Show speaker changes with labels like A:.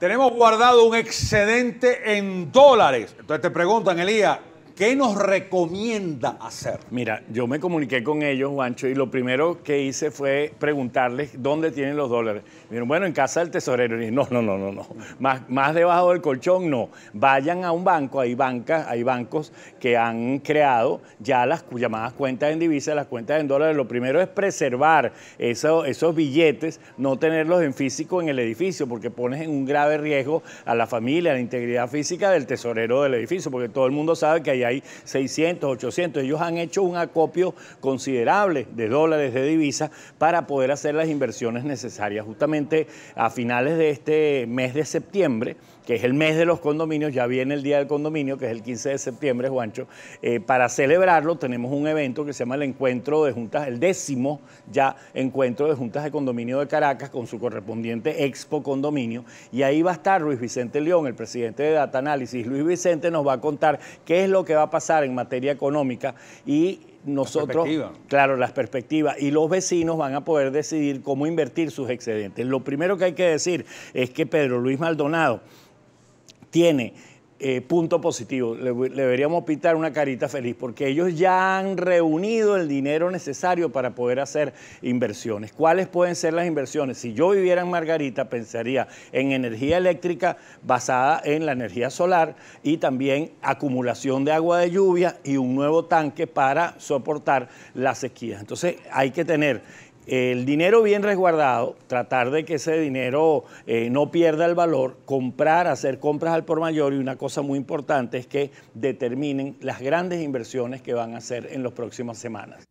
A: Tenemos guardado un excedente en dólares. Entonces te preguntan, Elías, ¿Qué nos recomienda hacer? Mira, yo me comuniqué con ellos, Juancho, y lo primero que hice fue preguntarles dónde tienen los dólares. Me dijeron, bueno, en casa del tesorero. Y no, no, no, no, no. Más, más debajo del colchón, no. Vayan a un banco, hay bancas, hay bancos que han creado ya las llamadas cuentas en divisas, las cuentas en dólares. Lo primero es preservar esos billetes, no tenerlos en físico en el edificio, porque pones en un grave riesgo a la familia, a la integridad física del tesorero del edificio, porque todo el mundo sabe que hay hay 600, 800. Ellos han hecho un acopio considerable de dólares, de divisas, para poder hacer las inversiones necesarias. Justamente a finales de este mes de septiembre, que es el mes de los condominios, ya viene el día del condominio, que es el 15 de septiembre, Juancho. Eh, para celebrarlo tenemos un evento que se llama el encuentro de juntas, el décimo ya encuentro de juntas de condominio de Caracas con su correspondiente Expo Condominio. Y ahí va a estar Luis Vicente León, el presidente de Data Análisis. Luis Vicente nos va a contar qué es lo que va a pasar en materia económica y nosotros, claro, las perspectivas y los vecinos van a poder decidir cómo invertir sus excedentes. Lo primero que hay que decir es que Pedro Luis Maldonado tiene eh, punto positivo. Le, deberíamos pintar una carita feliz porque ellos ya han reunido el dinero necesario para poder hacer inversiones. ¿Cuáles pueden ser las inversiones? Si yo viviera en Margarita, pensaría en energía eléctrica basada en la energía solar y también acumulación de agua de lluvia y un nuevo tanque para soportar la sequía. Entonces hay que tener el dinero bien resguardado, tratar de que ese dinero eh, no pierda el valor, comprar, hacer compras al por mayor y una cosa muy importante es que determinen las grandes inversiones que van a hacer en las próximas semanas.